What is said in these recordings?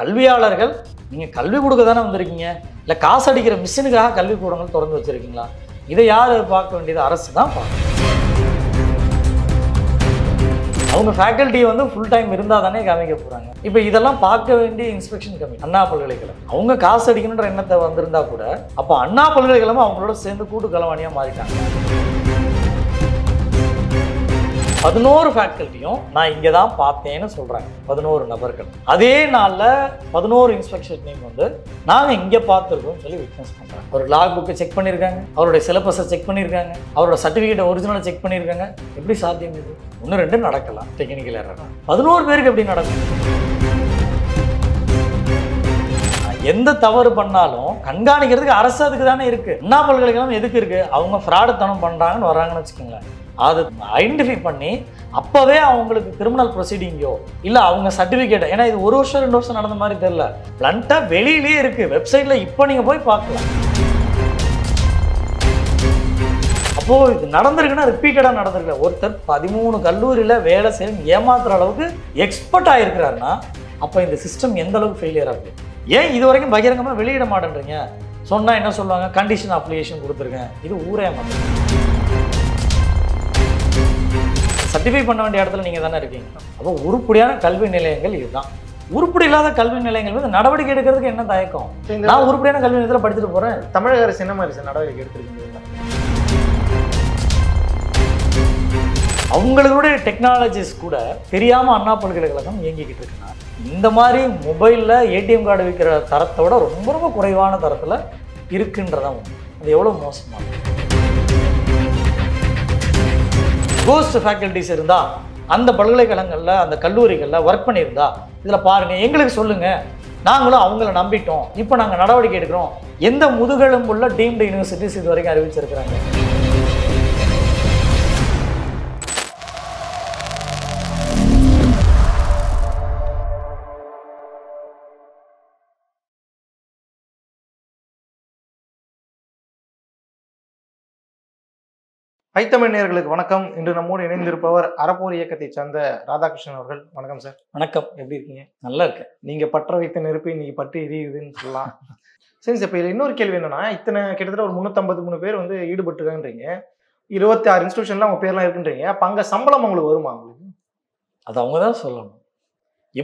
கல்வியாளர்கள் நீங்கள் கல்வி கொடுக்க தானே வந்திருக்கீங்க இல்லை காசு அடிக்கிற மிஷினுக்காக கல்விக்கூடங்கள் திறந்து வச்சுருக்கீங்களா இதை யார் பார்க்க வேண்டியது அரசு தான் பார்க்கணும் அவங்க ஃபேக்கல்ட்டி வந்து ஃபுல் டைம் இருந்தால் தானே காமிக்க போகிறாங்க இப்போ இதெல்லாம் பார்க்க வேண்டிய இன்ஸ்பெக்ஷன் கம்மி அண்ணா பல்கலைக்கழகம் அவங்க காசு அடிக்கணுன்ற எண்ணத்தை வந்திருந்தா கூட அப்போ அண்ணா பல்கலைக்கழகம் அவங்களோட சேர்ந்து கூட்டு கலவாணியாக மாறிட்டாங்க பதினோரு ஃபேக்கல்ட்டியும் நான் இங்கே தான் பார்த்தேன்னு சொல்கிறேன் பதினோரு நபர்கள் அதே நாளில் பதினோரு இன்ஸ்பெக்ஷன் டீம் வந்து நாங்கள் இங்கே பார்த்துருக்கோம் சொல்லி விட்னஸ் பண்ணுறாங்க ஒரு லாக் புக்கை செக் பண்ணியிருக்காங்க அவருடைய சிலபஸை செக் பண்ணியிருக்காங்க அவரோட சர்டிஃபிகேட் ஒரிஜினலை செக் பண்ணியிருக்காங்க எப்படி சாத்தியம் இது ஒன்று ரெண்டு நடக்கலாம் டெக்னிக்கல் ஏறா பதினோரு பேருக்கு எப்படி நடக்கும் எந்த தவறு பண்ணாலும் கண்காணிக்கிறதுக்கு அரசு அதுக்கு தானே இருக்கு அண்ணா பல்கலைக்கழகம் எதுக்கு இருக்கு அவங்க ஃப்ராடத்தனம் பண்றாங்கன்னு வராங்கன்னு வச்சுக்கோங்களேன் அது ஐடென்டிஃபை பண்ணி அப்போவே அவங்களுக்கு கிரிமினல் ப்ரொசீடிங்கோ இல்லை அவங்க சர்டிஃபிகேட் ஏன்னா இது ஒரு வருஷம் ரெண்டு வருஷம் நடந்த மாதிரி தெரில பிளண்ட்டாக வெளியிலே இருக்குது வெப்சைட்டில் இப்போ நீங்கள் போய் பார்க்கலாம் அப்போது இது நடந்திருக்குன்னா ரிப்பீட்டடாக நடந்திருக்கல ஒருத்தர் பதிமூணு கல்லூரியில் வேலை செய்யும் ஏமாத்துற அளவுக்கு எக்ஸ்பர்ட் ஆகிருக்கிறாருன்னா அப்போ இந்த சிஸ்டம் எந்த அளவுக்கு ஃபெயிலியராக இருக்குது ஏன் இது வரைக்கும் பகிரங்கமாக வெளியிட மாட்டேன்றீங்க சொன்னால் என்ன சொல்லுவாங்க கண்டிஷன் அப்ளிகேஷன் கொடுத்துருக்கேன் இது ஊரே மாட்டேன் சர்டிஃபை பண்ண வேண்டிய இடத்துல நீங்கள் தானே இருக்கீங்க அப்போ உருப்படியான கல்வி நிலையங்கள் இதுதான் உருப்படி இல்லாத கல்வி நிலையங்கள் வந்து நடவடிக்கை எடுக்கிறதுக்கு என்ன தயக்கம் நான் உருப்படியான கல்வி நிலையத்தில் படிச்சுட்டு போகிறேன் தமிழக அரசு என்ன மாதிரி நடவடிக்கை எடுத்துருக்கீங்க அவங்களுடைய டெக்னாலஜிஸ் கூட தெரியாமல் அண்ணா பல்கலைக்கழகம் இயங்கிக்கிட்டு இருக்குன்னா இந்த மாதிரி மொபைலில் ஏடிஎம் கார்டு விற்கிற தரத்தோட ரொம்ப ரொம்ப குறைவான தரத்தில் இருக்குன்றதான் அது எவ்வளோ மோசமாக இருக்குது கோஸ்ட் ஃபேக்கல்டிஸ் இருந்தால் அந்த பல்கலைக்கழகங்களில் அந்த கல்லூரிகளில் ஒர்க் பண்ணியிருந்தா இதில் பாருங்கள் எங்களுக்கு சொல்லுங்கள் நாங்களும் அவங்கள நம்பிட்டோம் இப்போ நாங்கள் நடவடிக்கை எடுக்கிறோம் எந்த முதுகெலும்புள்ள டீம்டு யூனிவர்சிட்டிஸ் இது வரைக்கும் அறிவிச்சிருக்கிறாங்க ஐத்தமிழ் நேர்களுக்கு வணக்கம் இன்று நம்மோடு இணைந்திருப்பவர் அறப்போர் இயக்கத்தை சேர்ந்த ராதாகிருஷ்ணன் அவர்கள் வணக்கம் சார் வணக்கம் எப்படி இருக்கீங்க நல்லா இருக்கு நீங்க பற்ற வைத்த நெருப்பு இன்னைக்கு பட்டு எரியுதுன்னு சொல்லலாம் சரி இப்போ இதில் இன்னொரு கேள்வி என்னன்னா இத்தனை கிட்டத்தட்ட ஒரு முந்நூற்றம்பது மூணு பேர் வந்து ஈடுபட்டுருக்கான்றீங்க இருபத்தி ஆறு இன்ஸ்டியூஷன்ல அவங்க பேர்லாம் இருக்குன்றீங்க அப்போ அங்கே சம்பளம் அவங்களுக்கு வருமா அவங்களுக்கு அது அவங்க தான் சொல்லணும்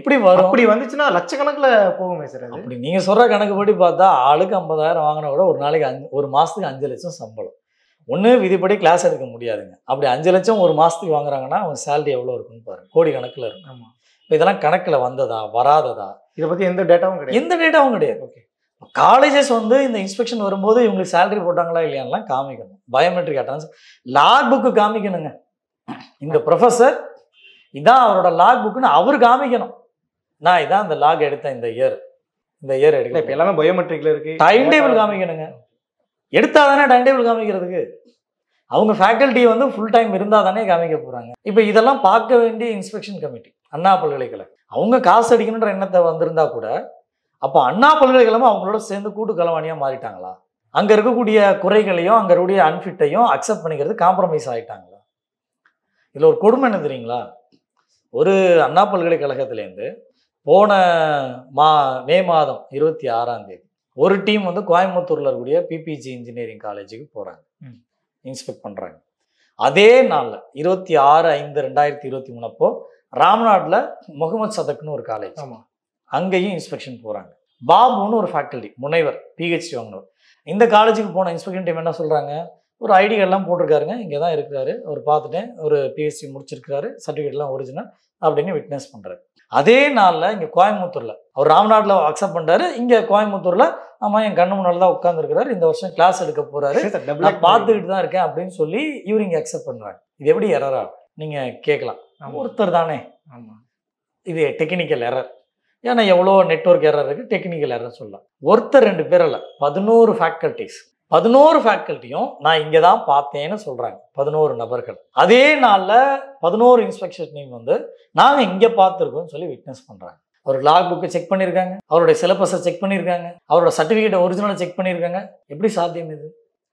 எப்படி வரும் அப்படி வந்துச்சுன்னா லட்சக்கணக்கில் போகுமே சார் அப்படி நீங்கள் சொல்கிற கணக்குப்படி பார்த்தா ஆளுக்கு ஐம்பதாயிரம் வாங்கினா கூட ஒரு நாளைக்கு அஞ்சு ஒரு மாதத்துக்கு அஞ்சு லட்சம் சம்பளம் ஒன்று விதிப்படி கிளாஸ் எடுக்க முடியாதுங்க அப்படி அஞ்சு லட்சம் ஒரு மாதத்துக்கு வாங்குறாங்கன்னா அவங்க சேலரி எவ்வளோ இருக்குன்னு பாருங்க கோடி கணக்கில் இருக்கும் ஆமாம் இப்போ இதெல்லாம் கணக்கில் வந்ததா வராததா இதை பற்றி எந்த டேட்டாவும் கிடையாது எந்த டேட்டாவும் கிடையாது ஓகே காலேஜஸ் வந்து இந்த இன்ஸ்பெக்ஷன் வரும்போது இவங்களுக்கு சேலரி போட்டாங்களா இல்லையான்லாம் காமிக்கணும் பயோமெட்ரிக் அட்டன்ஸ் லாக் புக்கு காமிக்கணுங்க இந்த ப்ரொஃபஸர் இதான் அவரோட லாக் புக்குன்னு அவர் காமிக்கணும் நான் இதான் அந்த லாக் எடுத்தேன் இந்த இயர் இந்த இயர் எடுக்கல இப்போ எல்லாமே பயோமெட்ரிக்ல இருக்குது டைம் டேபிள் காமிக்கணுங்க எடுத்தால் தானே டைம் டேபிள் காமிக்கிறதுக்கு அவங்க ஃபேக்கல்ட்டி வந்து ஃபுல் டைம் இருந்தால் தானே காமிக்க போகிறாங்க இப்போ இதெல்லாம் பார்க்க வேண்டிய இன்ஸ்பெக்ஷன் கமிட்டி அண்ணா பல்கலைக்கழகம் அவங்க காசு அடிக்கணுன்ற எண்ணத்தை வந்திருந்தா கூட அப்போ அண்ணா பல்கலைக்கழகம் அவங்களோட சேர்ந்து கூட்டு கலவாணியாக மாறிட்டாங்களா அங்கே இருக்கக்கூடிய குறைகளையும் அங்கே இருக்கக்கூடிய அன்ஃபிட்டையும் அக்செப்ட் பண்ணிக்கிறது காம்ப்ரமைஸ் ஆகிட்டாங்களா இதில் ஒரு கொடுமை என்ன தெரியுங்களா ஒரு அண்ணா பல்கலைக்கழகத்துலேருந்து போன மா மே மாதம் இருபத்தி ஆறாம் தேதி ஒரு டீம் வந்து கோயம்புத்தூரில் இருக்கக்கூடிய பிபிஜி இன்ஜினியரிங் காலேஜுக்கு போகிறாங்க இன்ஸ்பெக்ட் பண்ணுறாங்க அதே நாளில் இருபத்தி ஆறு ஐந்து ரெண்டாயிரத்தி இருபத்தி மூணு அப்போ ராம்நாட்டில் முகமது சதக்னு ஒரு காலேஜ் ஆமாம் அங்கேயும் இன்ஸ்பெக்ஷன் போகிறாங்க பாபுன்னு ஒரு ஃபேக்கல்டி முனைவர் பிஹெச்டி வாங்கினவர் இந்த காலேஜுக்கு போன இன்ஸ்பெக்ஷன் டீம் என்ன சொல்கிறாங்க ஒரு ஐடிகள்லாம் போட்டிருக்காருங்க இங்கே தான் இருக்கிறாரு அவர் பார்த்துட்டேன் ஒரு பிஎஸ்சி முடிச்சிருக்கிறாரு சர்டிஃபிகேட்லாம் ஒரிஜினல் அப்படின்னு விட்னஸ் பண்ணுறாரு அதே நாளில் இங்கே கோயம்புத்தூரில் அவர் ராம்நாட்டில் அக்செப்ட் பண்ணுறாரு இங்கே கோயம்புத்தூரில் ஆமாம் என் கண்ணு முன்னால் தான் உட்காந்துருக்கிறாரு இந்த வருஷம் கிளாஸ் எடுக்க போகிறாரு நான் பார்த்துக்கிட்டு தான் இருக்கேன் அப்படின்னு சொல்லி இவர் இங்கே அக்செப்ட் பண்ணுறாங்க இது எப்படி எரராக நீங்கள் கேட்கலாம் ஒருத்தர் தானே ஆமாம் இது டெக்னிக்கல் எரர் ஏன்னா எவ்வளோ நெட்ஒர்க் எரர் இருக்குது டெக்னிக்கல் எரர் சொல்லலாம் ஒருத்தர் ரெண்டு பேரில் பதினோரு ஃபேக்கல்ட்டிஸ் பதினோரு ஃபேக்கல்ட்டியும் நான் இங்கே தான் பார்த்தேன்னு சொல்கிறாங்க பதினோரு நபர்கள் அதே நாளில் பதினோரு இன்ஸ்பெக்ஷன் வந்து நாங்கள் இங்கே பார்த்துருக்கோம்னு சொல்லி விட்னஸ் பண்ணுறாங்க ஒரு லாக் புக்கை செக் பண்ணியிருக்காங்க அவருடைய சிலபஸை செக் பண்ணியிருக்காங்க அவரோட சர்டிஃபிகேட் ஒரிஜினலை செக் பண்ணியிருக்காங்க எப்படி சாத்தியம் இது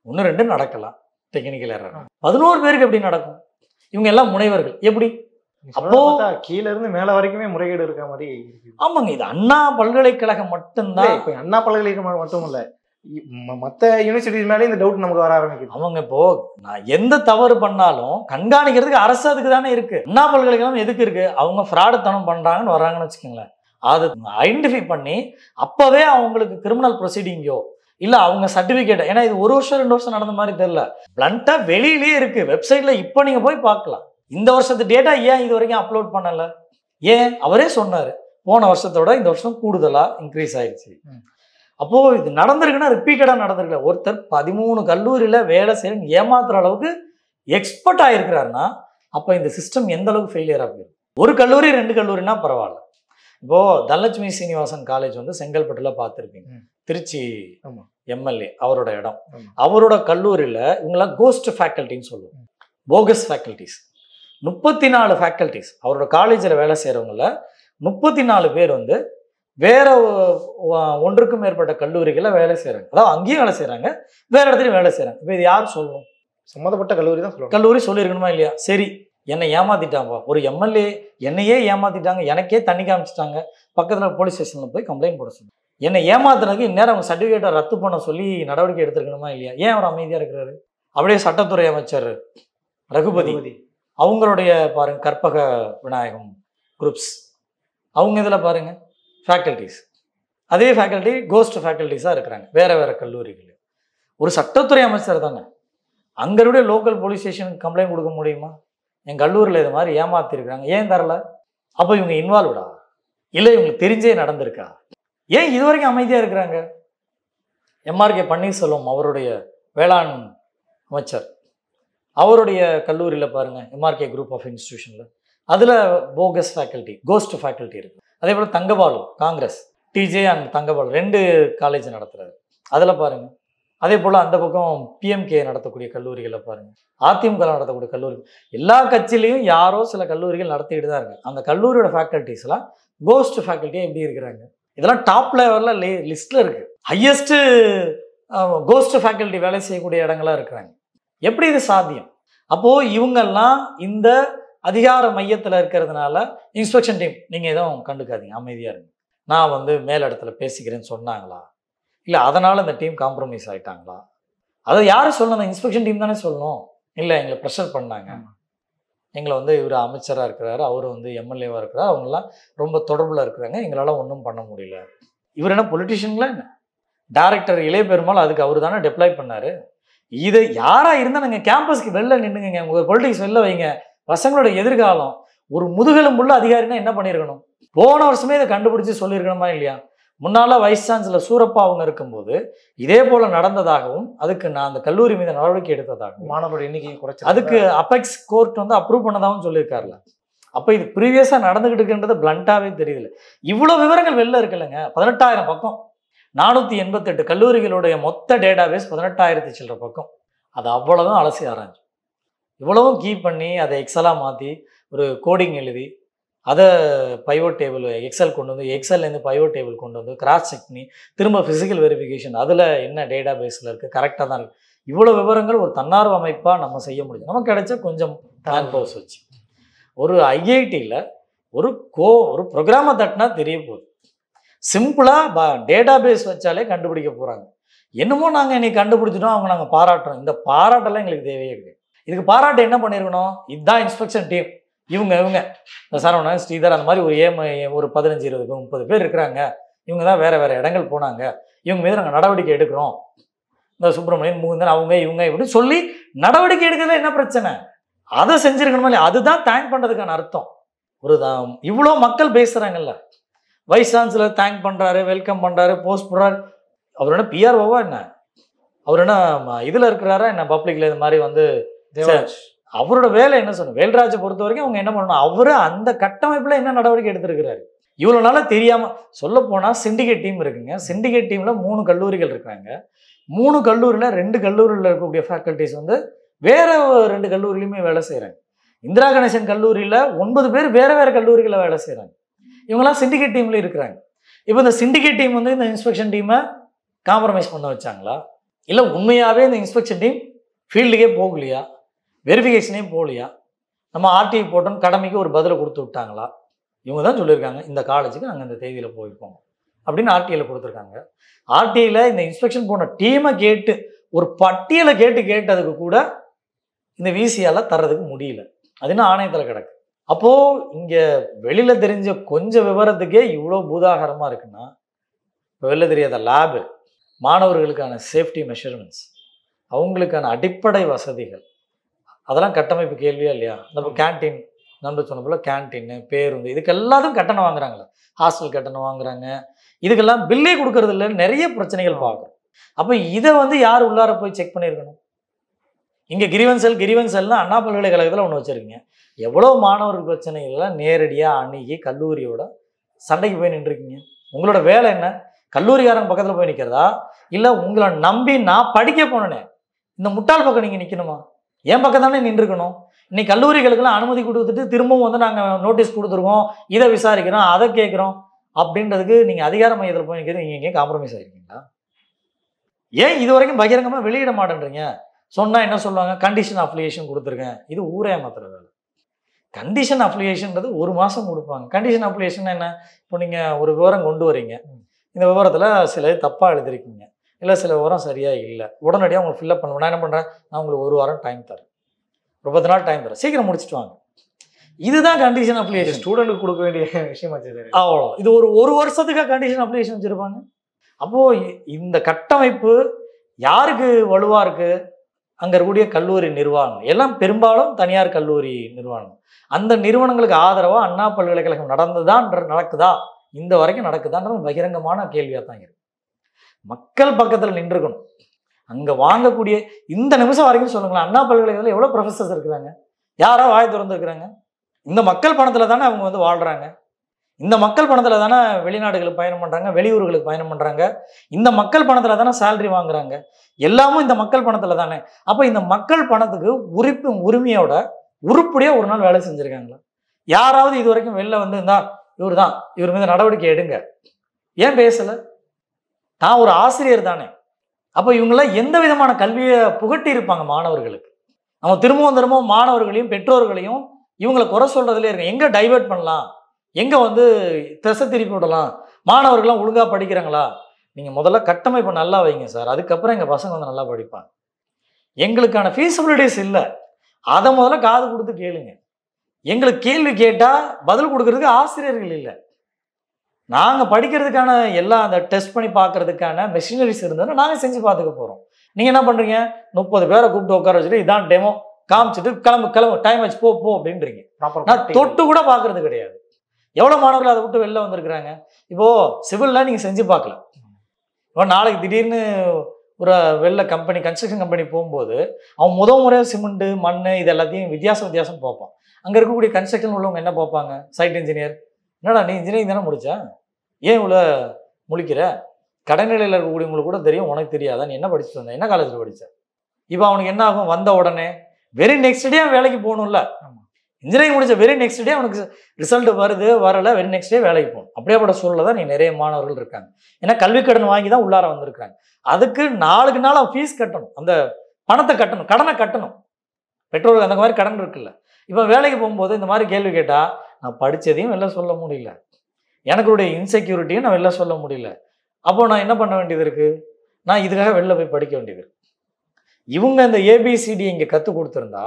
ஒன்று ரெண்டு நடக்கலாம் டெக்னிக்கல் எரர் பதினோரு பேருக்கு எப்படி நடக்கும் இவங்க எல்லாம் முனைவர்கள் எப்படி அப்போ கீழ இருந்து மேல வரைக்குமே முறைகேடு இருக்க மாதிரி ஆமாங்க இது அண்ணா பல்கலைக்கழகம் மட்டும்தான் அண்ணா பல்கலைக்கழகம் மட்டும் இல்லை மற்ற யூனிவர்சிட்டிஸ் மேலே இந்த டவுட் நமக்கு வர ஆரம்பிக்கும் அவங்க இப்போ நான் எந்த தவறு பண்ணாலும் கண்காணிக்கிறதுக்கு அரசு அதுக்கு தானே இருக்கு அண்ணா பல்கலைக்கழகம் எதுக்கு இருக்கு அவங்க ஃப்ராடத்தனம் பண்ணுறாங்கன்னு வர்றாங்கன்னு வச்சுக்கோங்களேன் அதை ஐடென்டிஃபை பண்ணி அப்போவே அவங்களுக்கு கிரிமினல் ப்ரொசீடிங்கோ இல்லை அவங்க சர்டிஃபிகேட் ஏன்னா இது ஒரு வருஷம் ரெண்டு வருஷம் நடந்த மாதிரி தெரில பிளண்ட்டாக வெளியிலேயே இருக்குது வெப்சைட்டில் இப்போ நீங்கள் போய் பார்க்கலாம் இந்த வருஷத்து டேட்டா ஏன் இது வரைக்கும் அப்லோட் பண்ணலை ஏன் அவரே சொன்னார் போன வருஷத்தோட இந்த வருஷம் கூடுதலாக இன்க்ரீஸ் ஆயிடுச்சு அப்போது இது நடந்திருக்குன்னா ரிப்பீட்டடாக நடந்திருக்கல ஒருத்தர் பதிமூணு கல்லூரியில் வேலை செய்ய ஏமாத்துற அளவுக்கு எக்ஸ்பர்ட் ஆகிருக்கிறாருன்னா அப்போ இந்த சிஸ்டம் எந்த அளவுக்கு ஃபெயிலியராக ஆகுது ஒரு கல்லூரி ரெண்டு கல்லூரினா பரவாயில்ல இப்போது தனலட்சுமி சீனிவாசன் காலேஜ் வந்து செங்கல்பட்டில் பார்த்துருப்பீங்க திருச்சி எம்எல்ஏ அவரோட இடம் அவரோட கல்லூரியில் இவங்களாம் கோஸ்ட் ஃபேக்கல்ட்டின்னு சொல்லுவோம் போகஸ் ஃபேக்கல்ட்டிஸ் முப்பத்தி நாலு ஃபேக்கல்ட்டிஸ் அவரோட காலேஜில் வேலை செய்கிறவங்கள முப்பத்தி நாலு பேர் வந்து வேற ஒன்றுக்கும் மேற்பட்ட கல்லூரிகளில் வேலை செய்கிறாங்க அதாவது அங்கேயும் வேலை செய்கிறாங்க வேற இடத்துலையும் வேலை செய்கிறாங்க இப்ப இது யார் சொல்லணும் சம்மந்தப்பட்ட கல்லூரி தான் சொல்லணும் கல்லூரி சொல்லியிருக்கணுமா இல்லையா சரி என்னை ஏமாத்திட்டாங்கப்பா ஒரு எம்எல்ஏ என்னையே ஏமாத்திட்டாங்க எனக்கே தண்ணி காமிச்சிட்டாங்க பக்கத்தில் போலீஸ் ஸ்டேஷனில் போய் கம்ப்ளைண்ட் போட சொல்லுங்க என்னை ஏமாத்துறதுக்கு இந்நேரம் அவங்க சர்டிஃபிகேட்டை ரத்து பண்ண சொல்லி நடவடிக்கை எடுத்துருக்கணுமா இல்லையா ஏன் அவர் அமைதியாக இருக்கிறாரு அப்படியே சட்டத்துறை அமைச்சர் ரகுபதி அவங்களுடைய பாருங்க கற்பக விநாயகம் குரூப்ஸ் அவங்க இதில் பாருங்கள் ஃபேக்கல்ட்டிஸ் அதே ஃபேக்கல்ட்டி கோஸ்ட் ஃபேக்கல்ட்டிஸாக இருக்கிறாங்க வேறு வேறு கல்லூரிகள் ஒரு சட்டத்துறை அமைச்சர் தாங்க அங்கருடைய லோக்கல் போலீஸ் ஸ்டேஷனுக்கு கம்ப்ளைண்ட் கொடுக்க முடியுமா என் கல்லூரியில் இது மாதிரி ஏமாத்திருக்கிறாங்க ஏன் தரல அப்போ இவங்க இன்வால்வ்டா இல்லை இவங்களுக்கு தெரிஞ்சே நடந்திருக்கா ஏன் இது வரைக்கும் அமைதியாக இருக்கிறாங்க எம்ஆர்கே பன்னீர்செல்வம் அவருடைய வேளாண் அமைச்சர் அவருடைய கல்லூரியில் பாருங்கள் எம்ஆர்கே குரூப் ஆஃப் இன்ஸ்டியூஷனில் அதில் போகஸ் ஃபேக்கல்ட்டி கோஸ்ட் ஃபேக்கல்ட்டி இருக்குது அதே போல் தங்கபாலு காங்கிரஸ் டிஜே அண்ட் தங்கபாலு ரெண்டு காலேஜ் நடத்துகிறாரு அதில் பாருங்கள் அதே போல் அந்த பக்கம் பிஎம்கே நடத்தக்கூடிய கல்லூரிகளில் பாருங்கள் அதிமுக நடத்தக்கூடிய கல்லூரி எல்லா கட்சியிலையும் யாரோ சில கல்லூரிகள் நடத்திக்கிட்டு தான் இருக்குது அந்த கல்லூரியோட ஃபேக்கல்ட்டிஸ்லாம் கோஸ்ட் ஃபேக்கல்ட்டியாக எப்படி இருக்கிறாங்க இதெல்லாம் டாப் லெவலில் லே லிஸ்ட்டில் இருக்குது ஹையஸ்ட்டு கோஸ்ட் ஃபேக்கல்ட்டி வேலை செய்யக்கூடிய இடங்களாக இருக்கிறாங்க எப்படி இது சாத்தியம் அப்போது இவங்கெல்லாம் இந்த அதிகார மையத்தில் இருக்கிறதுனால இன்ஸ்பெக்ஷன் டீம் நீங்கள் எதுவும் கண்டுக்காதீங்க அமைதியாக இருங்க நான் வந்து மேலிடத்துல பேசிக்கிறேன்னு சொன்னாங்களா இல்லை அதனால் இந்த டீம் காம்ப்ரமைஸ் ஆகிட்டாங்களா அதை யார் சொல்லணும் இன்ஸ்பெக்ஷன் டீம் தானே சொல்லணும் இல்லை எங்களை ப்ரெஷர் பண்ணாங்க எங்களை வந்து இவர் அமைச்சராக இருக்கிறாரு அவர் வந்து எம்எல்ஏவாக இருக்கிறார் அவங்களாம் ரொம்ப தொடர்பில் இருக்கிறாங்க எங்களால் ஒன்றும் பண்ண முடியல இவர் என்ன பொலிட்டிஷியன்களா என்ன டேரக்டர் இளைய பெருமாள் அதுக்கு அவர் தானே டெப்ளாய் பண்ணார் இதை யாராக இருந்தால் நாங்கள் கேம்பஸ்க்கு வெளில நின்றுங்க உங்கள் பொலிட்டிக்ஸ் வெளில வைங்க பசங்களோட எதிர்காலம் ஒரு முதுகலும் உள்ள அதிகாரினா என்ன பண்ணியிருக்கணும் போன வருஷமே இதை கண்டுபிடிச்சு சொல்லியிருக்கணுமா இல்லையா முன்னால வைஸ் சான்சலர் சூரப்பா அவங்க இருக்கும்போது இதே போல நடந்ததாகவும் அதுக்கு நான் அந்த கல்லூரி மீது நடவடிக்கை எடுத்ததாகவும் மாணவர்கள் எண்ணிக்கையை குறைச்சி அதுக்கு அபெக்ஸ் கோர்ட் வந்து அப்ரூவ் பண்ணதாகவும் சொல்லியிருக்காருல அப்போ இது ப்ரீவியஸாக நடந்துகிட்டு இருக்குன்றது பிளண்டாகவே தெரியல இவ்வளோ விவரங்கள் வெளில இருக்குல்லங்க பதினெட்டாயிரம் பக்கம் நானூற்றி எண்பத்தெட்டு கல்லூரிகளுடைய மொத்த டேட்டாபேஸ் பதினெட்டாயிரத்தி சில்லற பக்கம் அது அவ்வளோதான் அலசி ஆராய்ஞ்சு இவ்வளவும் கீப் பண்ணி அதை எக்ஸலாக மாற்றி ஒரு கோடிங் எழுதி அதை பைவோட் டேபிள் எக்ஸல் கொண்டு வந்து எக்ஸல்லேருந்து பைவோட் டேபிள் கொண்டு வந்து கிராஸ் செக் பண்ணி திரும்ப ஃபிசிக்கல் வெரிஃபிகேஷன் அதில் என்ன டேட்டா பேஸில் இருக்குது கரெக்டாக தான் இருக்குது இவ்வளோ விவரங்கள் ஒரு தன்னார்வ அமைப்பாக நம்ம செய்ய முடியும் நமக்கு கிடைச்ச கொஞ்சம் மேன் பவர்ஸ் வச்சு ஒரு ஐஐடியில் ஒரு கோ ஒரு ப்ரோக்ராமை தட்டினா தெரிய போகுது சிம்பிளாக பா டேட்டா பேஸ் வச்சாலே கண்டுபிடிக்க போகிறாங்க என்னமோ நாங்கள் இன்றைக்கி கண்டுபிடிச்சிட்டோம் அவங்க நாங்கள் பாராட்டுறோம் இந்த பாராட்டெல்லாம் எங்களுக்கு தேவையே கிடையாது இதுக்கு பாராட்டு என்ன பண்ணிருக்கணும் இதுதான் இன்ஸ்பெக்ஷன் டீம் இவங்க இவங்க இந்த சரவணன் ஸ்ரீதர் அந்த மாதிரி ஒரு ஏம ஒரு பதினஞ்சு இருபது முப்பது பேர் இருக்கிறாங்க இவங்க தான் வேற வேற இடங்கள் போனாங்க இவங்க மீது நாங்கள் நடவடிக்கை எடுக்கிறோம் இந்த சுப்பிரமணியன் முகுந்தன் அவங்க இவங்க இப்படி சொல்லி நடவடிக்கை எடுக்கிறதுல என்ன பிரச்சனை அதை செஞ்சிருக்கணுமா இல்லையா அதுதான் தேங்க் பண்ணுறதுக்கான அர்த்தம் ஒரு தான் இவ்வளோ மக்கள் பேசுகிறாங்கல்ல வைஸ் சான்சலர் தேங்க் பண்ணுறாரு வெல்கம் பண்ணுறாரு போஸ்ட் பண்ணுறாரு அவர் என்ன பிஆர்ஓவா என்ன அவர் என்ன இதில் இருக்கிறாரா என்ன பப்ளிக்கில் இது மாதிரி வந்து தேவராஜ் அவரோட வேலை என்ன சொன்ன வேல்ராஜை பொறுத்த வரைக்கும் அவங்க என்ன பண்ணணும் அவரு அந்த கட்டமைப்புல என்ன நடவடிக்கை எடுத்திருக்கிறாரு இவ்வளோ நாளாக தெரியாமல் சொல்ல போனால் சிண்டிகேட் டீம் இருக்குங்க சிண்டிகேட் டீமில் மூணு கல்லூரிகள் இருக்கிறாங்க மூணு கல்லூரியில் ரெண்டு கல்லூரியில் இருக்கக்கூடிய ஃபேக்கல்டிஸ் வந்து வேற ரெண்டு கல்லூரிலையுமே வேலை செய்கிறாங்க இந்திரா கணேசன் கல்லூரியில் ஒன்பது பேர் வேறு வேறு கல்லூரிகளில் வேலை செய்கிறாங்க இவங்களாம் சிண்டிகேட் டீமில் இருக்கிறாங்க இப்போ இந்த சிண்டிகேட் டீம் வந்து இந்த இன்ஸ்பெக்ஷன் டீமை காம்ப்ரமைஸ் பண்ண வச்சாங்களா இல்லை உண்மையாகவே இந்த இன்ஸ்பெக்ஷன் டீம் ஃபீல்டுக்கே போகலையா வெரிஃபிகேஷனே போகலையா நம்ம ஆர்டிஐ போட்டோன்னு கடமைக்கு ஒரு பதிலை கொடுத்து விட்டாங்களா இவங்க தான் சொல்லியிருக்காங்க இந்த காலேஜுக்கு நாங்கள் இந்த தேதியில் போயிருக்கோம் அப்படின்னு ஆர்டிஐயில் கொடுத்துருக்காங்க ஆர்டிஐயில் இந்த இன்ஸ்பெக்ஷன் போன டீமை கேட்டு ஒரு பட்டியலை கேட்டு கேட்டதுக்கு கூட இந்த விசியால் தர்றதுக்கு முடியல அதுன்னு ஆணையத்தில் கிடக்கு அப்போது இங்கே வெளியில் தெரிஞ்ச கொஞ்சம் விவரத்துக்கே இவ்வளோ பூதாகரமாக இருக்குன்னா இப்போ வெளில தெரியாத லேபு மாணவர்களுக்கான சேஃப்டி மெஷர்மெண்ட்ஸ் அவங்களுக்கான அடிப்படை வசதிகள் அதெல்லாம் கட்டமைப்பு கேள்வியா இல்லையா நம்ம கேன்டீன் நண்பர் சொன்ன போல் கேன்டீன் பேருந்து இதுக்கு எல்லாத்துக்கும் கட்டணம் வாங்குறாங்களே ஹாஸ்டல் கட்டணம் வாங்குறாங்க இதுக்கெல்லாம் பில்லே கொடுக்கறது இல்லை நிறைய பிரச்சனைகள் பார்க்குறோம் அப்போ இதை வந்து யார் உள்ளார போய் செக் பண்ணியிருக்கணும் இங்கே கிரிவன்சல் கிரிவன்சல்னு அண்ணா பல்கலைக்கழகத்தில் ஒன்று வச்சுருக்கீங்க எவ்வளோ மாணவர் பிரச்சனைகள்லாம் நேரடியாக அணுகி கல்லூரியோட சண்டைக்கு போய் நின்றுருக்கீங்க உங்களோட வேலை என்ன கல்லூரிக்காரங்க பக்கத்தில் போய் நிற்கிறதா இல்லை உங்களை நம்பி நான் படிக்க போனேனே இந்த முட்டாள் பக்கம் நீங்கள் நிற்கணுமா என் பக்கம் தானே நின்றுக்கணும் இன்னைக்கு கல்லூரிகளுக்கெல்லாம் அனுமதி கொடுத்துட்டு திரும்பவும் வந்து நாங்கள் நோட்டீஸ் கொடுத்துருக்கோம் இதை விசாரிக்கிறோம் அதை கேட்குறோம் அப்படின்றதுக்கு நீங்கள் அதிகார மையத்தில் போய் நிற்கிறது நீங்கள் எங்கேயும் காம்ப்ரமைஸ் ஆகிருக்கீங்களா ஏன் இது வரைக்கும் பகிரங்கமாக வெளியிட மாட்டேன்றீங்க சொன்னால் என்ன சொல்லுவாங்க கண்டிஷன் அப்ளிகேஷன் கொடுத்துருக்கேன் இது ஊரே மாத்திர வேலை கண்டிஷன் அப்ளிகேஷன்றது ஒரு மாதம் கொடுப்பாங்க கண்டிஷன் அப்ளிகேஷன் என்ன இப்போ நீங்கள் ஒரு விவரம் கொண்டு வரீங்க இந்த விவரத்தில் சில தப்பாக எழுதிருக்கீங்க இல்லை சில விவரம் சரியாக இல்லை உடனடியாக அவங்க ஃபில்லப் பண்ணுவேன் நான் என்ன பண்ணுறேன் நான் உங்களுக்கு ஒரு வாரம் டைம் தரேன் ஒரு பத்து நாள் டைம் தரேன் சீக்கிரம் முடிச்சுட்டு வாங்க இதுதான் கண்டிஷன் அப்ளிகேஷன் ஸ்டூடெண்ட்டுக்கு கொடுக்க வேண்டிய சரி அவ்வளோ இது ஒரு ஒரு வருஷத்துக்காக கண்டிஷன் அப்ளிகேஷன் வச்சுருப்பாங்க அப்போது இந்த கட்டமைப்பு யாருக்கு வலுவாக இருக்குது அங்கே இருக்கக்கூடிய கல்லூரி நிர்வாகம் எல்லாம் பெரும்பாலும் தனியார் கல்லூரி நிர்வாகம் அந்த நிறுவனங்களுக்கு ஆதரவாக அண்ணா பல்கலைக்கழகம் நடந்ததான் நடக்குதா இந்த வரைக்கும் நடக்குதான்றது பகிரங்கமான கேள்வியாக தான் இருக்குது மக்கள் பக்கத்தில் நின்றுக்கணும் அங்கே வாங்கக்கூடிய இந்த நிமிஷம் வரைக்கும் சொல்லுங்களேன் அண்ணா பல்கலைக்கழகத்தில் எவ்வளோ ப்ரொஃபஸர்ஸ் இருக்கிறாங்க யாரோ வாய் திறந்துருக்குறாங்க இந்த மக்கள் பணத்தில் தானே அவங்க வந்து வாழ்கிறாங்க இந்த மக்கள் பணத்தில் தானே வெளிநாடுகளுக்கு பயணம் பண்ணுறாங்க வெளியூர்களுக்கு பயணம் பண்ணுறாங்க இந்த மக்கள் பணத்தில் தானே சேலரி வாங்குறாங்க எல்லாமும் இந்த மக்கள் பணத்தில் தானே அப்போ இந்த மக்கள் பணத்துக்கு உறுப்பு உரிமையோட உருப்படியாக ஒரு நாள் வேலை செஞ்சுருக்காங்களா யாராவது இது வரைக்கும் வெளில வந்து இருந்தால் இவர் தான் இவர் மீது நடவடிக்கை எடுங்க ஏன் பேசலை நான் ஒரு ஆசிரியர் தானே அப்போ இவங்கெல்லாம் எந்த விதமான கல்வியை புகட்டி இருப்பாங்க மாணவர்களுக்கு நம்ம திரும்பவும் திரும்பவும் மாணவர்களையும் பெற்றோர்களையும் இவங்களை குறை சொல்கிறதுலே இருக்கு எங்கே டைவெர்ட் பண்ணலாம் எங்கே வந்து திசை திருப்பி விடலாம் மாணவர்கள்லாம் ஒழுங்காக படிக்கிறாங்களா நீங்கள் முதல்ல கட்டமைப்பு நல்லா வைங்க சார் அதுக்கப்புறம் எங்கள் பசங்க வந்து நல்லா படிப்பாங்க எங்களுக்கான ஃபீஸபிலிட்டிஸ் இல்லை அதை முதல்ல காது கொடுத்து கேளுங்க எங்களுக்கு கேள்வி கேட்டால் பதில் கொடுக்கறதுக்கு ஆசிரியர்கள் இல்லை நாங்கள் படிக்கிறதுக்கான எல்லா அந்த டெஸ்ட் பண்ணி பார்க்கறதுக்கான மெஷினரிஸ் இருந்ததுன்னா நாங்கள் செஞ்சு பார்த்துக்க போகிறோம் நீங்கள் என்ன பண்ணுறீங்க முப்பது பேரை கூப்பிட்டு உட்கார வச்சுட்டு இதான் டெமோ காமிச்சிட்டு கிளம்பு கிளம்பு டைம் ஆச்சு போ போ அப்படின்றீங்க நான் தொட்டு கூட பார்க்கறது கிடையாது எவ்வளோ மாணவர்கள் அதை விட்டு வெளில வந்திருக்கிறாங்க இப்போது சிவில்லாம் நீங்கள் செஞ்சு பார்க்கல இப்போ நாளைக்கு திடீர்னு ஒரு வெளில கம்பெனி கன்ஸ்ட்ரக்ஷன் கம்பெனி போகும்போது அவன் முதல் முறையாக சிமெண்ட்டு மண் இது எல்லாத்தையும் வித்தியாசம் வித்தியாசம் பார்ப்பான் அங்கே இருக்கக்கூடிய கன்ஸ்ட்ரக்ஷன் உள்ளவங்க என்ன பார்ப்பாங்க சைட் இன்ஜினியர் என்னடா நீ இன்ஜினியரிங் தானே முடித்தேன் ஏன் இவ்வளோ முழிக்கிற கடைநிலையில் இருக்கக்கூடியவங்களுக்கு கூட தெரியும் உனக்கு தெரியாதா நீ என்ன படிச்சுட்டு வந்தேன் என்ன காலேஜில் படித்த இப்போ அவனுக்கு என்ன ஆகும் வந்த உடனே வெரி நெக்ஸ்ட் டே அவன் வேலைக்கு போகணும்ல இன்ஜினியரிங் முடிச்ச வெரி நெக்ஸ்ட் டே அவனுக்கு ரிசல்ட் வருது வரலை வெரி நெக்ஸ்ட் டே வேலைக்கு போகணும் அப்படியேப்பட்ட சூழலில் தான் நீ நிறைய மாணவர்கள் இருக்காங்க ஏன்னா கல்வி கடன் வாங்கி தான் உள்ளார வந்திருக்காங்க அதுக்கு நாளுக்கு நாள் அவன் ஃபீஸ் கட்டணும் அந்த பணத்தை கட்டணும் கடனை கட்டணும் பெற்றோர்கள் அந்த மாதிரி கடன் இருக்குல்ல இப்போ வேலைக்கு போகும்போது இந்த மாதிரி கேள்வி கேட்டால் நான் படித்ததையும் வெளில சொல்ல முடியல எனக்குடைய இன்செக்யூரிட்டியும் நான் வெளில சொல்ல முடியல அப்போ நான் என்ன பண்ண வேண்டியது இருக்குது நான் இதுக்காக வெளில போய் படிக்க வேண்டியது இவங்க இந்த ஏபிசிடி இங்கே கற்றுக் கொடுத்துருந்தா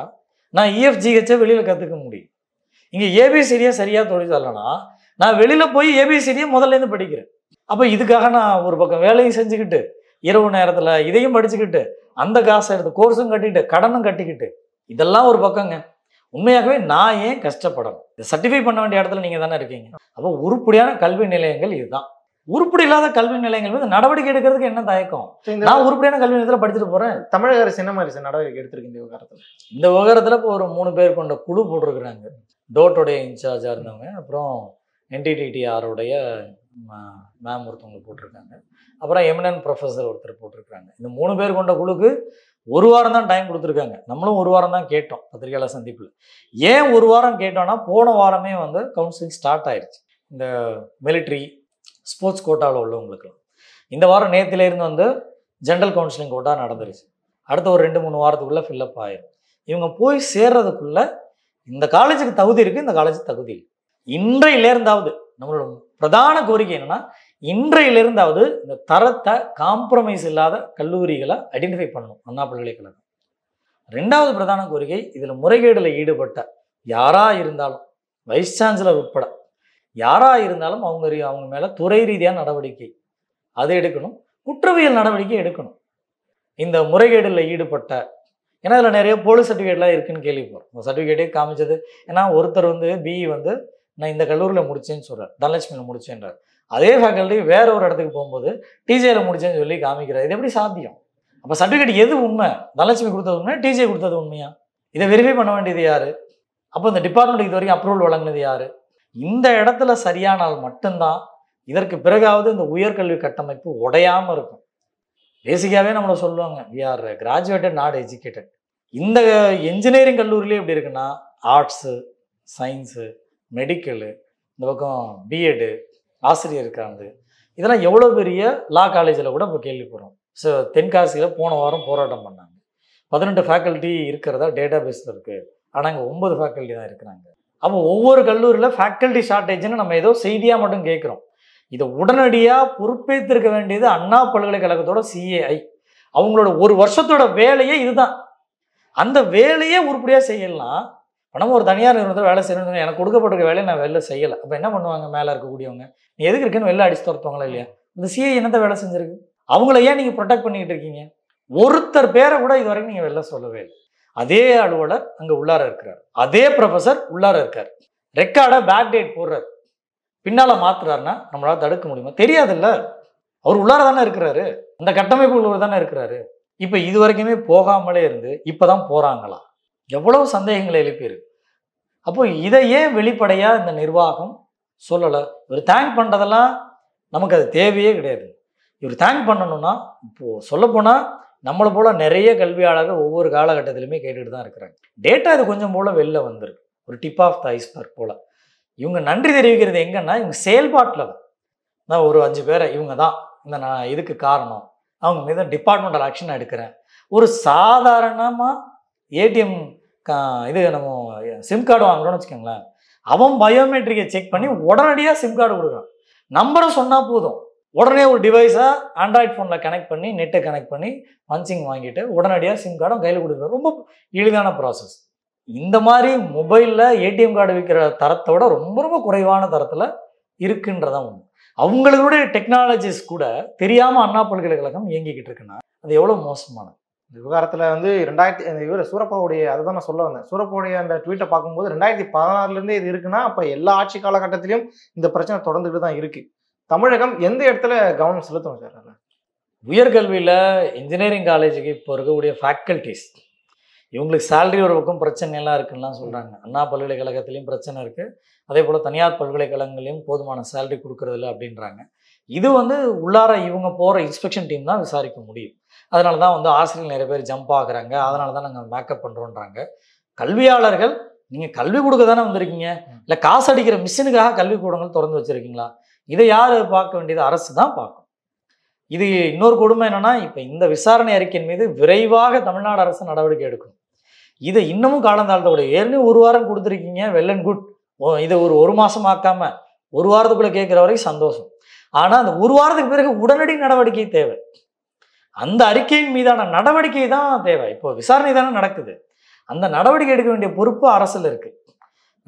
நான் இஎஃப்ஜிஹெச்சை e வெளியில் கற்றுக்க முடியும் இங்கே ஏபிசிடியாக சரியாக தொழில் சொல்லனா நான் வெளியில் போய் ஏபிசிடியை முதல்லேருந்து படிக்கிறேன் அப்போ இதுக்காக நான் ஒரு பக்கம் வேலையும் செஞ்சுக்கிட்டு இரவு நேரத்தில் இதையும் படிச்சுக்கிட்டு அந்த காசை எடுத்து கோர்ஸும் கட்டிக்கிட்டு கடனும் கட்டிக்கிட்டு இதெல்லாம் ஒரு பக்கங்க உண்மையாகவே நான் ஏன் கஷ்டப்படணும் இதை சர்டிஃபை பண்ண வேண்டிய இடத்துல நீங்கள் தானே இருக்கீங்க அப்போ உருப்படியான கல்வி நிலையங்கள் இதுதான் உருப்படி இல்லாத கல்வி நிலையங்கள் மீது நடவடிக்கை எடுக்கிறதுக்கு என்ன தயக்கம் நான் உருப்படியான கல்வி நிலையத்தில் படிச்சுட்டு போகிறேன் தமிழக அரசு என்ன மாதிரி நடவடிக்கை எடுத்திருக்கு இந்த விவகாரத்தில் இந்த விவகாரத்தில் இப்போ ஒரு மூணு பேர் கொண்ட குழு போட்டிருக்கிறாங்க டோட்டோடைய இன்சார்ஜாக இருந்தவங்க அப்புறம் என்டிடிடிஆருடைய மேம் ஒருத்தவங்க போட்டிருக்காங்க அப்புறம் எமினன் ப்ரொஃபஸர் ஒருத்தர் போட்டிருக்காங்க இந்த மூணு பேர் கொண்ட குழுக்கு ஒரு வாரம் தான் டைம் கொடுத்துருக்காங்க நம்மளும் ஒரு வாரம் தான் கேட்டோம் பத்திரிகையாளர் சந்திப்பில் ஏன் ஒரு வாரம் கேட்டோம்னா போன வாரமே வந்து கவுன்சிலிங் ஸ்டார்ட் ஆயிடுச்சு இந்த மிலிட்ரி ஸ்போர்ட்ஸ் கோட்டாவில் உள்ளவங்களுக்குலாம் இந்த வாரம் நேத்திலேருந்து வந்து ஜென்ரல் கவுன்சிலிங் கோட்டா நடந்துருச்சு அடுத்த ஒரு ரெண்டு மூணு வாரத்துக்குள்ளே ஃபில்லப் ஆயிடும் இவங்க போய் சேர்றதுக்குள்ளே இந்த காலேஜுக்கு தகுதி இருக்குது இந்த காலேஜுக்கு தகுதி இல்லை இன்றையிலேருந்தாவது நம்மளோட பிரதான கோரிக்கை என்னென்னா இன்றையிலிருந்தாவது இந்த தரத்தை காம்ப்ரமைஸ் இல்லாத கல்லூரிகளை ஐடென்டிஃபை பண்ணணும் அண்ணா பல்கலைக்கழகம் ரெண்டாவது பிரதான கோரிக்கை இதில் முறைகேடில் ஈடுபட்ட யாராக இருந்தாலும் வைஸ் சான்சலர் உட்பட யாராக இருந்தாலும் அவங்க அவங்க மேலே துறை ரீதியான நடவடிக்கை அதை எடுக்கணும் குற்றவியல் நடவடிக்கை எடுக்கணும் இந்த முறைகேடில் ஈடுபட்ட ஏன்னா இதில் நிறைய போலீஸ் சர்டிஃபிகேட்லாம் இருக்குன்னு கேள்விப்போம் சர்டிஃபிகேட்டே காமிச்சது ஏன்னா ஒருத்தர் வந்து பிஇ வந்து நான் இந்த கல்லூரியில் முடிச்சேன்னு சொல்கிறார் தனலட்சுமியில் முடிச்சேன்றார் அதே ஃபேக்கல்ட்டி வேற ஒரு இடத்துக்கு போகும்போது டிஜேல முடிச்சேன்னு சொல்லி காமிக்கிறார் இது எப்படி சாத்தியம் அப்போ சர்டிஃபிகேட் எது உண்மை தனலட்சுமி கொடுத்தது உண்மை டிஜே கொடுத்தது உண்மையா இதை வெரிஃபை பண்ண வேண்டியது யார் அப்போ இந்த டிபார்ட்மெண்ட் இது வரைக்கும் அப்ரூவல் வழங்கினது யார் இந்த இடத்துல சரியானால் மட்டும்தான் இதற்கு பிறகாவது இந்த உயர்கல்வி கட்டமைப்பு உடையாமல் இருக்கும் பேசிக்காகவே நம்மளை சொல்லுவாங்க we are graduated not educated இந்த என்ஜினியரிங் கல்லூரியிலே எப்படி இருக்குன்னா ஆர்ட்ஸு சயின்ஸு மெடிக்கலு இந்த பக்கம் பிஎடு ஆசிரியர் காந்து இதெல்லாம் எவ்வளோ பெரிய லா காலேஜில் கூட இப்போ கேள்விப்படுறோம் ஸோ தென்காசியில் போன வாரம் போராட்டம் பண்ணாங்க பதினெட்டு ஃபேக்கல்ட்டி இருக்கிறதா டேட்டா பேஸ் இருக்குது ஆனால் இங்கே ஒம்பது ஃபேக்கல்ட்டி தான் இருக்கிறாங்க அப்போ ஒவ்வொரு கல்லூரியில் ஃபேக்கல்ட்டி ஷார்ட்டேஜ்னு நம்ம ஏதோ செய்தியாக மட்டும் கேட்குறோம் இதை உடனடியாக பொறுப்பேற்றிருக்க வேண்டியது அண்ணா பல்கலைக்கழகத்தோட சிஏஐ அவங்களோட ஒரு வருஷத்தோட வேலையே இதுதான் அந்த வேலையே உருப்படியாக செய்யலாம் நம்ம ஒரு தனியார் நிறுவனத்தில் வேலை செய்யணும்னு எனக்கு கொடுக்கப்பட்டிருக்க வேலையை நான் வெளில செய்யலை அப்போ என்ன பண்ணுவாங்க மேலே இருக்கக்கூடியவங்க நீ எதுக்கு இருக்குன்னு வெளில அடிச்சு துரத்துவாங்களா இல்லையா இந்த சிஐ என்னத்தை வேலை செஞ்சிருக்கு அவங்கள ஏன் நீங்கள் ப்ரொடெக்ட் பண்ணிக்கிட்டு இருக்கீங்க ஒருத்தர் பேரை கூட இது வரைக்கும் நீங்கள் வெளில சொல்லவே இல்லை அதே அலுவலர் அங்கே உள்ளார இருக்கிறார் அதே ப்ரொஃபஸர் உள்ளார இருக்கார் ரெக்கார்டை பேக் டேட் போடுறார் பின்னால் மாத்துறாருன்னா நம்மளால் தடுக்க முடியுமா தெரியாதுல்ல அவர் உள்ளார தானே இருக்கிறாரு அந்த கட்டமைப்பு உள்ளவர் தானே இருக்கிறாரு இப்போ இது வரைக்குமே போகாமலே இருந்து இப்போ தான் போகிறாங்களா எவ்வளவு சந்தேகங்களை எழுப்பியிருக்கு அப்போ இதையே வெளிப்படையா வெளிப்படையாக இந்த நிர்வாகம் சொல்லலை இவர் தேங்க் பண்ணுறதெல்லாம் நமக்கு அது தேவையே கிடையாது இவர் தேங்க் பண்ணணும்னா இப்போது சொல்லப்போனால் நம்மளை போல் நிறைய கல்வியாளர்கள் ஒவ்வொரு காலகட்டத்திலுமே கேட்டுட்டு தான் இருக்கிறாங்க டேட்டா இது கொஞ்சம் போல் வெளில வந்திருக்கு ஒரு டிப் ஆஃப் த ஐஸ்பர்க் போல் இவங்க நன்றி தெரிவிக்கிறது எங்கன்னா இவங்க செயல்பாட்டில் தான் நான் ஒரு அஞ்சு பேரை இவங்க தான் இந்த நான் இதுக்கு காரணம் அவங்க மீது டிபார்ட்மெண்டல் ஆக்ஷன் எடுக்கிறேன் ஒரு சாதாரணமாக ஏடிஎம் இது நம்ம சிம் கார்டு வாங்குறோம்னு வச்சுக்கோங்களேன் அவன் பயோமெட்ரிக்கை செக் பண்ணி உடனடியாக சிம் கார்டு கொடுக்குறான் நம்பரை சொன்னால் போதும் உடனே ஒரு டிவைஸாக ஆண்ட்ராய்ட் ஃபோனில் கனெக்ட் பண்ணி நெட்டை கனெக்ட் பண்ணி பஞ்சிங் வாங்கிட்டு உடனடியாக சிம் கார்டும் கையில் கொடுக்குறது ரொம்ப எளிதான ப்ராசஸ் இந்த மாதிரி மொபைலில் ஏடிஎம் கார்டு விற்கிற தரத்தை விட ரொம்ப ரொம்ப குறைவான தரத்தில் இருக்குன்றதான் ஒன்று அவங்களுடைய டெக்னாலஜிஸ் கூட தெரியாமல் அண்ணா பல்கலைக்கழகம் இயங்கிக்கிட்டு இருக்குன்னா அது எவ்வளோ மோசமானது இந்த விவகாரத்தில் வந்து ரெண்டாயிரத்தி இவர் சூரப்பாவுடைய தான் நான் சொல்ல வந்தேன் சூரப்பாவுடைய அந்த ட்வீட்டை பார்க்கும்போது ரெண்டாயிரத்தி பதினாறுலேருந்தே இது இருக்குன்னா அப்போ எல்லா ஆட்சி காலகட்டத்திலையும் இந்த பிரச்சனை தொடர்ந்துட்டு தான் இருக்குது தமிழகம் எந்த இடத்துல கவனம் செலுத்தணும் சார் உயர்கல்வியில் இன்ஜினியரிங் காலேஜுக்கு இப்போ இருக்கக்கூடிய ஃபேக்கல்டிஸ் இவங்களுக்கு சேலரி உறவுக்கும் பிரச்சனைலாம் இருக்குன்னுலாம் சொல்கிறாங்க அண்ணா பல்கலைக்கழகத்திலையும் பிரச்சனை இருக்குது அதே போல் தனியார் பல்கலைக்கழகங்களையும் போதுமான சேலரி கொடுக்குறதில்ல அப்படின்றாங்க இது வந்து உள்ளார இவங்க போகிற இன்ஸ்பெக்ஷன் டீம் தான் விசாரிக்க முடியும் அதனால தான் வந்து ஆசிரியர்கள் நிறைய பேர் ஜம்ப் ஆகுறாங்க அதனால தான் நாங்கள் மேக்கப் பண்ணுறோன்றாங்க கல்வியாளர்கள் நீங்கள் கல்வி கொடுக்க தானே வந்திருக்கீங்க இல்லை காசு அடிக்கிற மிஷினுக்காக கல்விக்கூடங்கள் திறந்து வச்சுருக்கீங்களா இதை யார் பார்க்க வேண்டியது அரசு தான் பார்க்கும் இது இன்னொரு கொடுமை என்னென்னா இப்போ இந்த விசாரணை அறிக்கையின் மீது விரைவாக தமிழ்நாடு அரசு நடவடிக்கை எடுக்கணும் இதை இன்னமும் காலந்தாழ்த்தக்கூடிய ஏற்கனவே ஒரு வாரம் கொடுத்துருக்கீங்க வெல் அண்ட் குட் இதை ஒரு ஒரு மாதம் ஆக்காம ஒரு வாரத்துக்குள்ளே கேட்குற வரைக்கும் சந்தோஷம் ஆனால் அந்த ஒரு வாரத்துக்கு பிறகு உடனடி நடவடிக்கை தேவை அந்த அறிக்கையின் மீதான நடவடிக்கை தான் தேவை இப்போ விசாரணை தானே நடக்குது அந்த நடவடிக்கை எடுக்க வேண்டிய பொறுப்பு அரசில் இருக்குது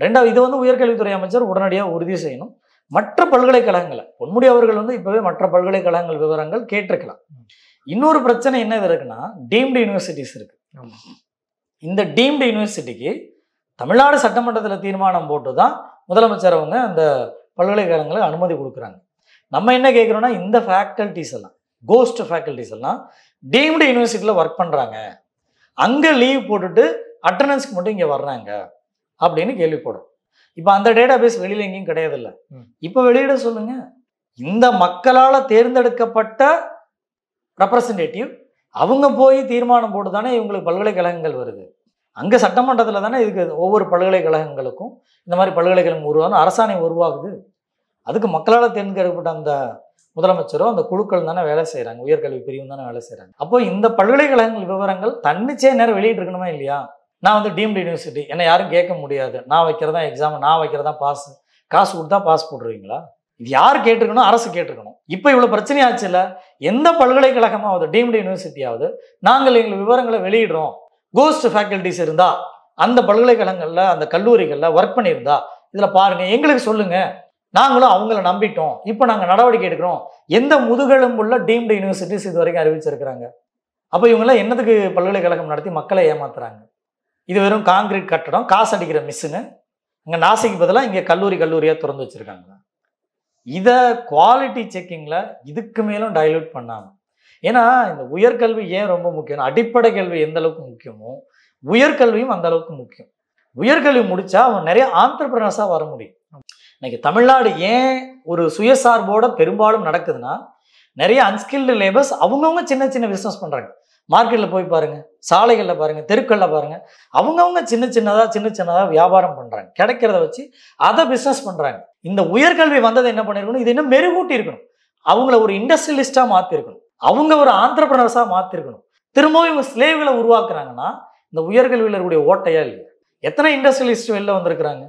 ரெண்டாவது இது வந்து உயர்கல்வித்துறை அமைச்சர் உடனடியாக உறுதி செய்யணும் மற்ற பல்கலைக்கழகங்களை பொன்முடி அவர்கள் வந்து இப்போவே மற்ற பல்கலைக்கழகங்கள் விவரங்கள் கேட்டிருக்கலாம் இன்னொரு பிரச்சனை என்ன இது இருக்குன்னா டீம்டு யூனிவர்சிட்டிஸ் இருக்கு இந்த டீம்டு யூனிவர்சிட்டிக்கு தமிழ்நாடு சட்டமன்றத்தில் தீர்மானம் போட்டு தான் முதலமைச்சர் அவங்க அந்த பல்கலைக்கழகங்களுக்கு அனுமதி கொடுக்குறாங்க நம்ம என்ன கேட்குறோன்னா இந்த ஃபேக்கல்டிஸ் எல்லாம் கோஸ்ட் ஃபேக்கல்டிஸ் எல்லாம் டீம்டு யூனிவர்சிட்டியில் ஒர்க் பண்ணுறாங்க அங்கே லீவ் போட்டுட்டு அட்டண்டன்ஸ்க்கு மட்டும் இங்கே வர்றாங்க அப்படின்னு கேள்விப்படும் இப்போ அந்த டேட்டா பேஸ் வெளியில் எங்கேயும் கிடையாதுல்ல இப்போ வெளியிட சொல்லுங்க இந்த மக்களால் தேர்ந்தெடுக்கப்பட்ட ரெப்ரசன்டேட்டிவ் அவங்க போய் தீர்மானம் போட்டு தானே இவங்களுக்கு பல்கலைக்கழகங்கள் வருது அங்கே சட்டமன்றத்தில் தானே இதுக்கு ஒவ்வொரு பல்கலைக்கழகங்களுக்கும் இந்த மாதிரி பல்கலைக்கழகம் உருவாகும் அரசாணை உருவாகுது அதுக்கு மக்களால் தேர்ந்தெடுக்கப்பட்ட அந்த முதலமைச்சரோ அந்த குழுக்கள் தானே வேலை செய்கிறாங்க உயர்கல்வி பிரிவு தானே வேலை செய்கிறாங்க அப்போ இந்த பல்கலைக்கழகங்கள் விவரங்கள் தன்னிச்சே நேரம் வெளியிட்டிருக்கணுமா இல்லையா நான் வந்து டீம்டு யூனிவர்சிட்டி என்னை யாரும் கேட்க முடியாது நான் வைக்கிறதா எக்ஸாம் நான் வைக்கிறதா பாஸ் காசு கொடுத்தா பாஸ் போட்டுருவீங்களா இது யார் கேட்டிருக்கணும் அரசு கேட்டிருக்கணும் இப்போ இவ்வளோ பிரச்சனையாச்சு இல்லை எந்த பல்கலைக்கழகமாவது டீம்டு யூனிவர்சிட்டியாவது நாங்கள் எங்கள் விவரங்களை வெளியிடுறோம் கோஸ்ட் ஃபேக்கல்டிஸ் இருந்தால் அந்த பல்கலைக்கழகங்களில் அந்த கல்லூரிகளில் ஒர்க் பண்ணியிருந்தா இதில் பாருங்கள் எங்களுக்கு சொல்லுங்கள் நாங்களும் அவங்கள நம்பிட்டோம் இப்போ நாங்கள் நடவடிக்கை எடுக்கிறோம் எந்த உள்ள டீம்டு யூனிவர்சிட்டிஸ் இது வரைக்கும் அறிவிச்சிருக்கிறாங்க அப்போ இவங்கெல்லாம் என்னதுக்கு பல்கலைக்கழகம் நடத்தி மக்களை ஏமாத்துறாங்க இது வெறும் காங்கிரீட் கட்டடம் காசு அடிக்கிற மிஸ்ஸுன்னு இங்கே நாசிக்கு பதிலாக இங்கே கல்லூரி கல்லூரியாக திறந்து வச்சுருக்காங்க இதை குவாலிட்டி செக்கிங்கில் இதுக்கு மேலும் டைல்யூட் பண்ணாங்க ஏன்னா இந்த உயர்கல்வி ஏன் ரொம்ப முக்கியம் அடிப்படை கல்வி எந்த அளவுக்கு முக்கியமோ உயர்கல்வியும் அந்த அளவுக்கு முக்கியம் உயர்கல்வி முடிச்சா அவன் நிறைய ஆண்டர்பிரினர்ஸாக வர முடியும் இன்னைக்கு தமிழ்நாடு ஏன் ஒரு சுயசார்போட பெரும்பாலும் நடக்குதுன்னா நிறைய அன்ஸ்கில்டு லேபர்ஸ் அவங்கவுங்க சின்ன சின்ன பிஸ்னஸ் பண்ணுறாங்க மார்க்கெட்டில் போய் பாருங்கள் சாலைகளில் பாருங்கள் தெருக்களில் பாருங்கள் அவங்கவுங்க சின்ன சின்னதாக சின்ன சின்னதாக வியாபாரம் பண்ணுறாங்க கிடைக்கிறத வச்சு அதை பிஸ்னஸ் பண்ணுறாங்க இந்த உயர்கல்வி வந்ததை என்ன பண்ணியிருக்கணும் இது இன்னும் மெருகூட்டி இருக்கணும் அவங்கள ஒரு இண்டஸ்ட்ரியலிஸ்ட்டாக மாற்றிருக்கணும் அவங்க ஒரு ஆண்டர்பிரனர்ஸாக மாற்றிருக்கணும் திரும்பவும் இவங்க ஸ்லேவ்களை உருவாக்குறாங்கன்னா இந்த உயர்கல்வியில் இருக்கக்கூடிய ஓட்டையா இல்லை எத்தனை இண்டஸ்ட்ரியலிஸ்ட் வெளில வந்திருக்கிறாங்க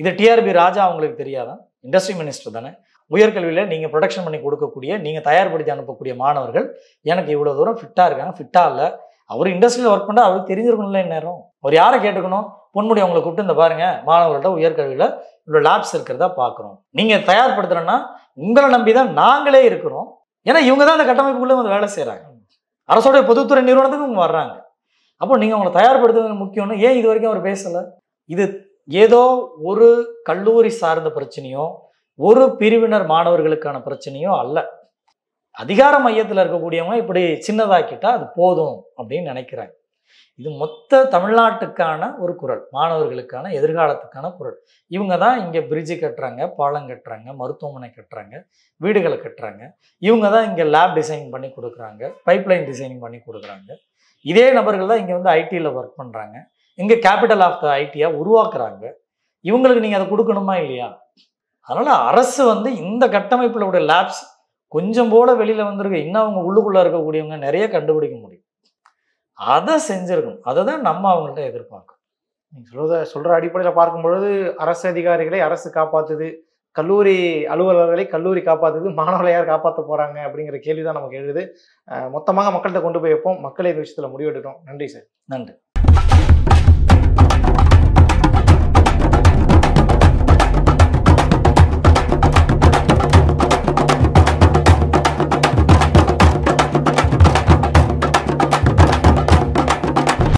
இது டிஆர்பி ராஜா அவங்களுக்கு தெரியாதான் இண்டஸ்ட்ரி மினிஸ்டர் தானே உயர்கல்வியில் நீங்கள் ப்ரொடக்ஷன் பண்ணி கொடுக்கக்கூடிய நீங்கள் தயார்படுத்தி அனுப்பக்கூடிய மாணவர்கள் எனக்கு இவ்வளோ தூரம் ஃபிட்டாக இருக்காங்க ஃபிட்டாக இல்லை அவர் இண்டஸ்ட்ரியில் ஒர்க் பண்ணால் அவருக்கு தெரிஞ்சிருக்கணும்ல நேரம் அவர் யாரை கேட்டுக்கணும் பொன்முடி அவங்களை கூப்பிட்டு இந்த பாருங்கள் மாணவர்கள்ட்ட உயர்கல்வியில் இவ்வளோ லேப்ஸ் இருக்கிறதா பார்க்குறோம் நீங்கள் தயார்படுத்துகிறேன்னா உங்களை நம்பி தான் நாங்களே இருக்கிறோம் ஏன்னா இவங்க தான் அந்த கட்டமைப்புக்குள்ளே வந்து வேலை செய்கிறாங்க அரசோடைய பொதுத்துறை நிறுவனத்துக்கும் வர்றாங்க அப்போ நீங்கள் அவங்களை தயார்படுத்துறது முக்கியம்னு ஏன் இது வரைக்கும் அவர் பேசலை இது ஏதோ ஒரு கல்லூரி சார்ந்த பிரச்சனையோ ஒரு பிரிவினர் மாணவர்களுக்கான பிரச்சனையோ அல்ல அதிகார மையத்தில் இருக்கக்கூடியவங்க இப்படி சின்னதாக்கிட்டா அது போதும் அப்படின்னு நினைக்கிறாங்க இது மொத்த தமிழ்நாட்டுக்கான ஒரு குரல் மாணவர்களுக்கான எதிர்காலத்துக்கான குரல் இவங்க தான் இங்கே பிரிட்ஜு கட்டுறாங்க பாலம் கட்டுறாங்க மருத்துவமனை கட்டுறாங்க வீடுகளை கட்டுறாங்க இவங்க தான் இங்கே லேப் டிசைனிங் பண்ணி கொடுக்குறாங்க பைப்லைன் டிசைனிங் பண்ணி கொடுக்குறாங்க இதே நபர்கள் தான் இங்கே வந்து ஐடியில் ஒர்க் பண்ணுறாங்க எங்கே கேபிட்டல் ஆஃப் த ஐடியா உருவாக்குறாங்க இவங்களுக்கு நீங்கள் அதை கொடுக்கணுமா இல்லையா அதனால் அரசு வந்து இந்த கட்டமைப்பில் உடைய லேப்ஸ் கொஞ்சம் போல வெளியில் வந்திருக்க இன்னும் அவங்க உள்ளுக்குள்ளே இருக்கக்கூடியவங்க நிறைய கண்டுபிடிக்க முடியும் அதை செஞ்சிருக்கணும் அதை தான் நம்ம அவங்கள்ட்ட எதிர்பார்க்கணும் நீங்கள் சொல்கிற சொல்கிற அடிப்படையில் பார்க்கும்பொழுது அரசு அதிகாரிகளை அரசு காப்பாற்றுது கல்லூரி அலுவலர்களை கல்லூரி காப்பாத்துது மாணவர்களை யார் காப்பாற்ற போகிறாங்க அப்படிங்கிற கேள்வி தான் நமக்கு எழுது மொத்தமாக மக்கள்கிட்ட கொண்டு போய் வைப்போம் மக்களை இந்த விஷயத்தில் முடிவெடுக்கணும் நன்றி சார் நன்றி